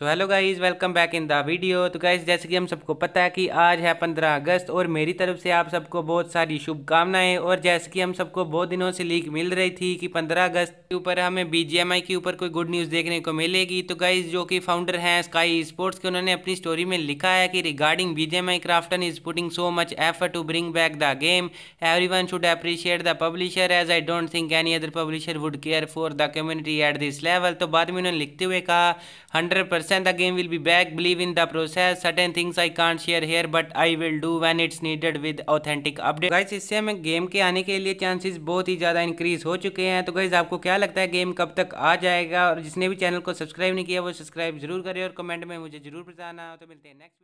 So hello guys welcome back in the video तो guys जैसे कि हम सबको पता है कि आज है पंद्रह अगस्त और मेरी तरफ से आप सबको बहुत सारी शुभकामनाएं और जैसे कि हम सबको बहुत दिनों से लीक मिल रही थी कि पंद्रह अगस्त के ऊपर हमें आई के ऊपर कोई गुड न्यूज़ देखने को मिलेगी तो गाइज़ जो कि फाउंडर हैं स्काई स्पोर्ट्स के उन्होंने अपनी स्टोरी में लिखा है कि regarding I Krafton is putting so much effort to bring back the game everyone should appreciate the publisher as I don't think any other publisher would care for the community at this level तो बाद में उन्होंने लिखते हुए कहा hundred understand the game will be back, believe in the process. Certain things I can't share here but I will do when it's needed with authentic update. guys isse mein game ke aane ke liye chances bahut hi zyada increase ho chuke hain to guys aapko kya lagta hai game kab tak aa jayega aur jisne bhi channel ko subscribe nahi kiya wo subscribe zarur kare aur comment mein mujhe zarur batana to milte hain next